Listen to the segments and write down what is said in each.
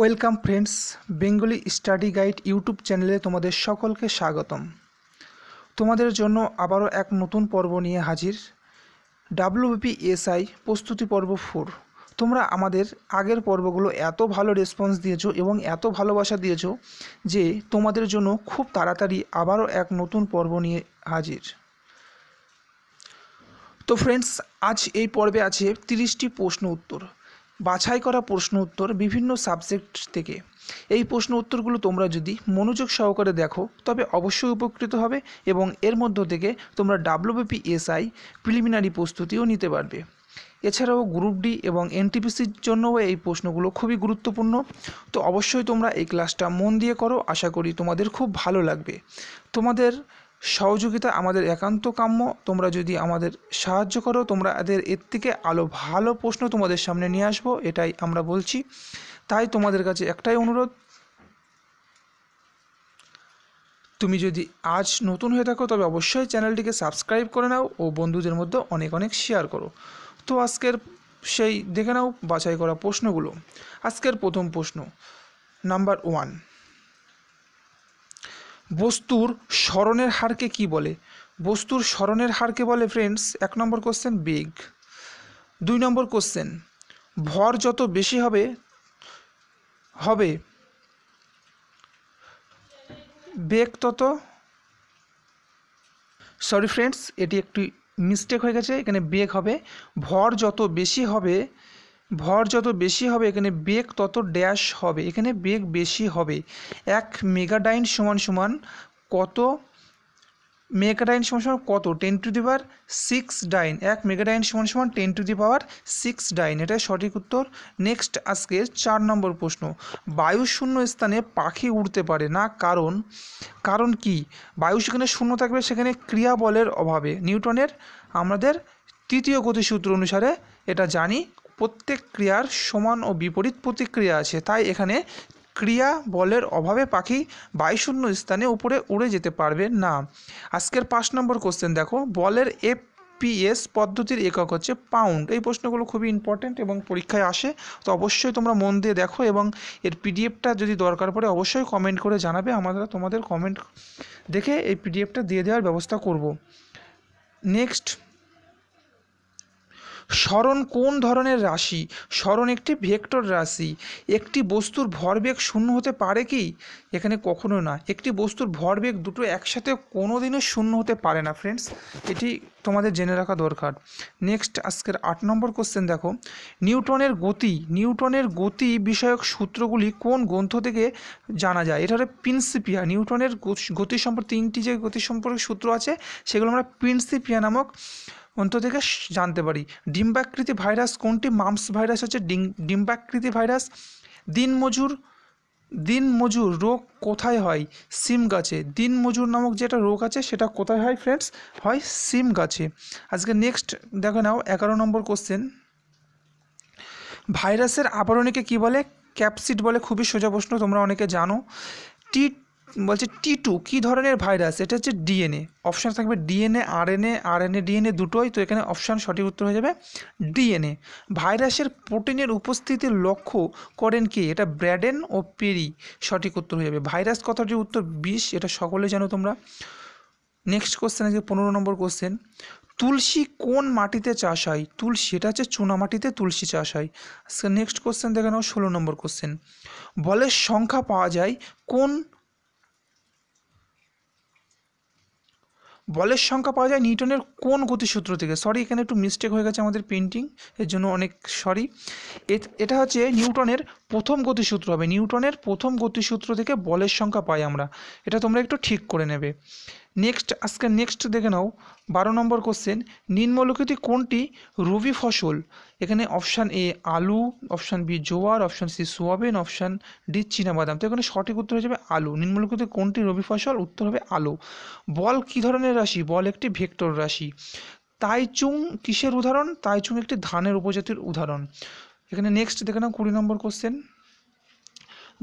welcome friends Bengali study guide YouTube চ্যানেলে তোমাদের সকলকে স্বাগতম তোমাদের জন্য আবারও এক নতুন পর্ব নিয়ে হাজির এসআই প্রস্তুতি পর্ব ফোর তোমরা আমাদের আগের পর্বগুলো এত ভালো রেসপন্স দিয়েছো এবং এত ভালোবাসা দিয়েছো যে তোমাদের জন্য খুব তাড়াতাড়ি আবারও এক নতুন পর্ব নিয়ে হাজির তো ফ্রেন্ডস আজ এই পর্বে আছে তিরিশটি প্রশ্ন উত্তর বাছাই করা প্রশ্ন উত্তর বিভিন্ন সাবজেক্ট থেকে এই প্রশ্ন উত্তরগুলো তোমরা যদি মনোযোগ সহকারে দেখো তবে অবশ্যই উপকৃত হবে এবং এর মধ্য থেকে তোমরা ডাব্লিউবিপি এসআই প্রিলিমিনারি প্রস্তুতিও নিতে পারবে এছাড়াও গ্রুপ ডি এবং এনটিপিসির জন্যও এই প্রশ্নগুলো খুবই গুরুত্বপূর্ণ তো অবশ্যই তোমরা এই ক্লাসটা মন দিয়ে করো আশা করি তোমাদের খুব ভালো লাগবে তোমাদের সহযোগিতা আমাদের একান্ত কাম্য তোমরা যদি আমাদের সাহায্য করো তোমরা এদের এর থেকে আলো ভালো প্রশ্ন তোমাদের সামনে নিয়ে আসবো এটাই আমরা বলছি তাই তোমাদের কাছে একটাই অনুরোধ তুমি যদি আজ নতুন হয়ে থাকো তবে অবশ্যই চ্যানেলটিকে সাবস্ক্রাইব করে নাও ও বন্ধুদের মধ্যে অনেক অনেক শেয়ার করো তো আজকের সেই দেখে নাও বাছাই করা প্রশ্নগুলো আজকের প্রথম প্রশ্ন নাম্বার ওয়ান বস্তুর স্মরণের হারকে কি বলে বস্তুর স্মরণের হারকে বলে ফ্রেন্ডস এক নম্বর কোশ্চেন বেগ দুই নম্বর কোশ্চেন ভর যত বেশি হবে হবে বেগ তত সরি ফ্রেন্ডস এটি একটি মিস্টেক হয়ে গেছে এখানে বেগ হবে ভর যত বেশি হবে ভর যত বেশি হবে এখানে বেগ তত ড্যাশ হবে এখানে বেগ বেশি হবে এক মেগাডাইন সমান সমান কত মেগাডাইন সমান সমান কত ten to the power six dyne এক মেগাডাইন সমান সমান ten to the power six dyne এটাই সঠিক উত্তর নেক্সট আজকে চার নম্বর প্রশ্ন বায়ু শূন্য স্থানে পাখি উড়তে পারে না কারণ কারণ কি বায়ু সেখানে শূন্য থাকবে সেখানে ক্রিয়া বলের অভাবে নিউটনের আমাদের তৃতীয় গতিসূত্র অনুসারে এটা জানি প্রত্যেক ক্রিয়ার সমান ও বিপরীত প্রতিক্রিয়া আছে তাই এখানে ক্রিয়া বলের অভাবে পাখি বায়ুশূন্য স্থানে উপরে উড়ে যেতে পারবে না আজকের পাঁচ নম্বর কোশ্চেন দেখো বলের এফ পিএস পদ্ধতির একক হচ্ছে পাউন্ড এই প্রশ্নগুলো খুবই ইম্পর্ট্যান্ট এবং পরীক্ষায় আসে তো অবশ্যই তোমরা মন দিয়ে দেখো এবং এর পিডিএফটা যদি দরকার পড়ে অবশ্যই কমেন্ট করে জানাবে আমরা তোমাদের কমেন্ট দেখে এই পিডিএফটা দিয়ে দেওয়ার ব্যবস্থা করব নেক্সট স্মরণ কোন ধরনের রাশি স্মরণ একটি ভেক্টর রাশি একটি বস্তুর ভরবেগ শূন্য হতে পারে কি এখানে কখনো না একটি বস্তুর ভরবেগ দুটো একসাথে কোনো দিনও শূন্য হতে পারে না ফ্রেন্ডস এটি তোমাদের জেনে রাখা দরকার নেক্সট আজকের আট নম্বর কোশ্চেন দেখো নিউটনের গতি নিউটনের গতি বিষয়ক সূত্রগুলি কোন গ্রন্থ থেকে জানা যায় এটা হলো প্রিন্সিপিয়া নিউটনের গতি সম্পর্কে তিনটি যে গতি সম্পর্কে সূত্র আছে সেগুলো আমরা প্রিন্সিপিয়া নামক অন্ত থেকে জানতে পারি ডিম্বাকৃতি ভাইরাস কোনটি মাম্পস ভাইরাস হচ্ছে ডিম্বাকৃতি ভাইরাস দিনমজুর দিনমজুর রোগ কোথায় হয় সিম গাছে দিনমজুর নামক যেটা রোগ আছে সেটা কোথায় হয় ফ্রেন্ডস হয় সিম গাছে আজকে নেক্সট দেখো নাও এগারো নম্বর কোশ্চেন ভাইরাসের আবরণীকে কি বলে ক্যাপসিড বলে খুবই সোজা প্রশ্ন তোমরা অনেকে জানো টি বলছে টি টু কী ধরনের ভাইরাস এটা হচ্ছে ডিএনএ অপশান থাকবে ডিএনএ আরএনএ আরএনএ ডিএনএ দুটোই তো এখানে অপশান সঠিক উত্তর হয়ে যাবে ডিএনএ ভাইরাসের প্রোটিনের উপস্থিতি লক্ষ্য করেন কে এটা ব্র্যাডেন ও পেরি সঠিক উত্তর হয়ে যাবে ভাইরাস কথাটির উত্তর বিষ এটা সকলে জানো তোমরা নেক্সট কোশ্চেন আছে পনেরো নম্বর কোশ্চেন তুলসী কোন মাটিতে চাষ হয় তুলসী এটা হচ্ছে চুনামাটিতে তুলসী চাষ হয় নেক্সট কোশ্চেন দেখে নাও ষোলো নম্বর কোশ্চেন বলের সংখ্যা পাওয়া যায় কোন বলের সংখ্যা পাওয়া যায় নিউটনের কোন গতিসূত্র থেকে সরি এখানে একটু মিস্টেক হয়ে গেছে আমাদের পেন্টিং এর জন্য অনেক সরি এটা হচ্ছে নিউটনের প্রথম গতিসূত্র হবে নিউটনের প্রথম গতিসূত্র থেকে বলের সংখ্যা পাই আমরা এটা তোমরা একটু ঠিক করে নেবে নেক্সট আজকে নেক্সট দেখে নাও বারো নম্বর কোশ্চেন নিম্নলিখিত কোনটি রবি ফসল এখানে অপশান এ আলু অপশান বি জোয়ার option C soybean option D বাদাম তো এখানে সঠিক উত্তর হয়ে যাবে আলু নিম্নলিখিত কোনটি রবি ফসল উত্তর হবে আলু বল কী ধরনের রাশি বল একটি ভেক্টর রাশি তাইচুং কিসের উদাহরণ তাইচুং একটি ধানের উপজাতির উদাহরণ এখানে নেক্সট দেখে নাও কুড়ি নম্বর কোশ্চেন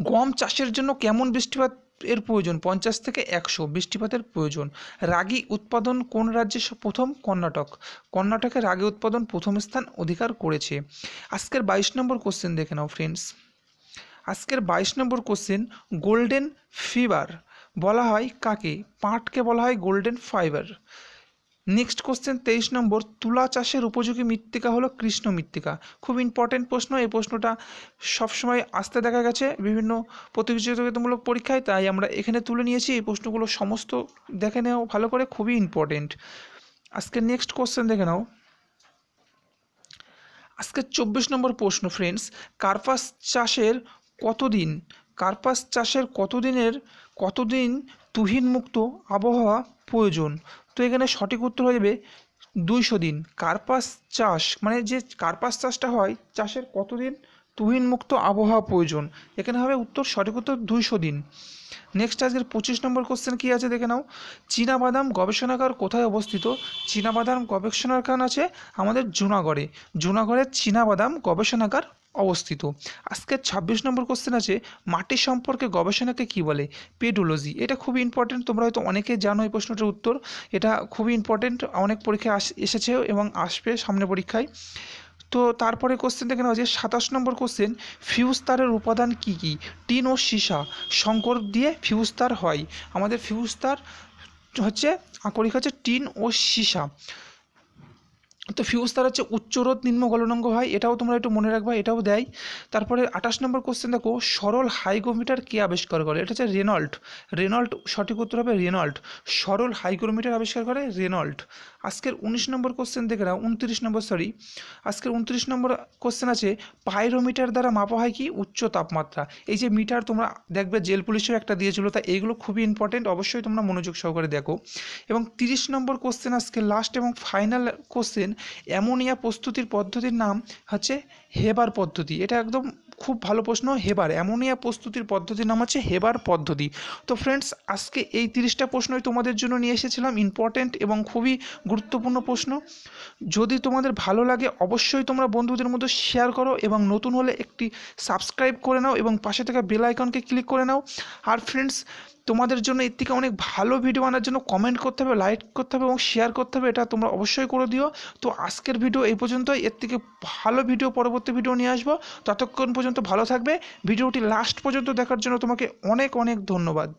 গম চাষের জন্য কেমন বৃষ্টিপাত এর প্রয়োজন পঞ্চাশ থেকে একশো বৃষ্টিপাতের প্রয়োজন রাগি উৎপাদন কোন রাজ্যে প্রথম কর্ণাটক কর্ণাটকে রাগি উৎপাদন প্রথম স্থান অধিকার করেছে আজকের বাইশ নম্বর কোশ্চেন দেখে নাও ফ্রেন্ডস আজকের বাইশ নম্বর কোশ্চেন গোল্ডেন ফিভার বলা হয় কাকে পাটকে বলা হয় গোল্ডেন ফাইবার নেক্সট কোশ্চেন তেইশ নম্বর তুলা চাষের উপযোগী মৃত্তিকা হলো কৃষ্ণ মৃত্তিকা খুব ইম্পর্টেন্ট প্রশ্ন এই প্রশ্নটা সবসময় আসতে দেখা গেছে বিভিন্ন প্রতিযোগিতামূলক পরীক্ষায় তাই আমরা এখানে তুলে নিয়েছি এই প্রশ্নগুলো সমস্ত দেখে নেও ভালো করে খুবই ইম্পর্টেন্ট আজকে নেক্সট কোশ্চেন দেখে নাও আজকে চব্বিশ নম্বর প্রশ্ন ফ্রেন্ডস কার্পাস চাষের কতদিন কার্পাস চাষের কতদিনের কতদিন তুহিনমুক্ত আবহাওয়া প্রয়োজন তো এখানে সঠিক উত্তর হয়ে যাবে দুইশো দিন কার্পাস চাষ মানে যে কার্পাস চাষটা হয় চাষের কতদিন তুহিন মুক্ত আবহাওয়া প্রয়োজন এখানে হবে উত্তর সঠিক উত্তর দুইশো দিন নেক্সট আজকের পঁচিশ নম্বর কোশ্চেন কী আছে দেখে নাও চীনাবাদাম গবেষণাগার কোথায় অবস্থিত চীনাবাদাম গবেষণাগার আছে আমাদের জুনাগড়ে জুনাগড়ের চীনাবাদাম গবেষণাগার অবস্থিত আজকের ২৬ নম্বর কোশ্চেন আছে মাটি সম্পর্কে গবেষণাকে কি বলে পেডোলজি এটা খুবই ইম্পর্টেন্ট তোমরা হয়তো অনেকে জানো এই প্রশ্নটির উত্তর এটা খুবই ইম্পর্টেন্ট অনেক পরীক্ষায় আস এসেছে এবং আসবে সামনে পরীক্ষায় তো তারপরে কোশ্চেন দেখে নেওয়া যে সাতাশ নম্বর কোশ্চেন ফিউজ তারের উপাদান কি কি টিন ও সীসা শঙ্কর দিয়ে ফিউজ তার হয় আমাদের ফিউজ তার হচ্ছে আকরিক হচ্ছে টিন ও সীসা তো ফিউজ তার হচ্ছে উচ্চ নিম্ন গলনাঙ্গ হয় এটাও তোমরা একটু মনে রাখবা এটাও দেয় তারপরে আঠাশ নম্বর কোশ্চেন দেখো সরল হাইগ্রোমিটার কে আবিষ্কার করে এটা হচ্ছে রেনল্ট রেনল্ট সঠিক উত্তর হবে রেনল্ট সরল হাইগ্রোমিটার আবিষ্কার করে রেনল্ট আজকের উনিশ নম্বর কোশ্চেন দেখে নাও উনত্রিশ নম্বর সরি আজকের উনত্রিশ নম্বর কোশ্চেন আছে পাইরোমিটার দ্বারা মাপা হয় কি উচ্চ তাপমাত্রা এই যে মিটার তোমরা দেখবে জেল পুলিশেও একটা দিয়েছিল তা এগুলো খুবই ইম্পর্টেন্ট অবশ্যই তোমরা মনোযোগ সহকারে দেখো এবং তিরিশ নম্বর কোশ্চেন আজকে লাস্ট এবং ফাইনাল কোশ্চেন অ্যামোনিয়া প্রস্তুতির পদ্ধতির নাম হচ্ছে হেবার পদ্ধতি এটা একদম খুব ভালো প্রশ্ন হেবার অ্যামোনিয়া প্রস্তুতির পদ্ধতির নাম হচ্ছে হেবার পদ্ধতি তো ফ্রেন্ডস আজকে এই তিরিশটা প্রশ্নই তোমাদের জন্য নিয়ে এসেছিলাম ইম্পর্ট্যান্ট এবং খুবই গুরুত্বপূর্ণ প্রশ্ন যদি তোমাদের ভালো লাগে অবশ্যই তোমরা বন্ধুদের মধ্যে শেয়ার করো এবং নতুন হলে একটি সাবস্ক্রাইব করে নাও এবং পাশে থাকা বেল আইকনকে ক্লিক করে নাও আর ফ্রেন্ডস তোমাদের জন্য এর থেকে অনেক ভালো ভিডিও আনার জন্য কমেন্ট করতে হবে লাইক করতে হবে এবং শেয়ার করতে হবে এটা তোমরা অবশ্যই করে দিও তো আজকের ভিডিও এই পর্যন্ত এর থেকে ভালো ভিডিও পরবর্তী ভিডিও নিয়ে আসবো ততক্ষণ পর্যন্ত ভালো থাকবে ভিডিওটি লাস্ট পর্যন্ত দেখার জন্য তোমাকে অনেক অনেক ধন্যবাদ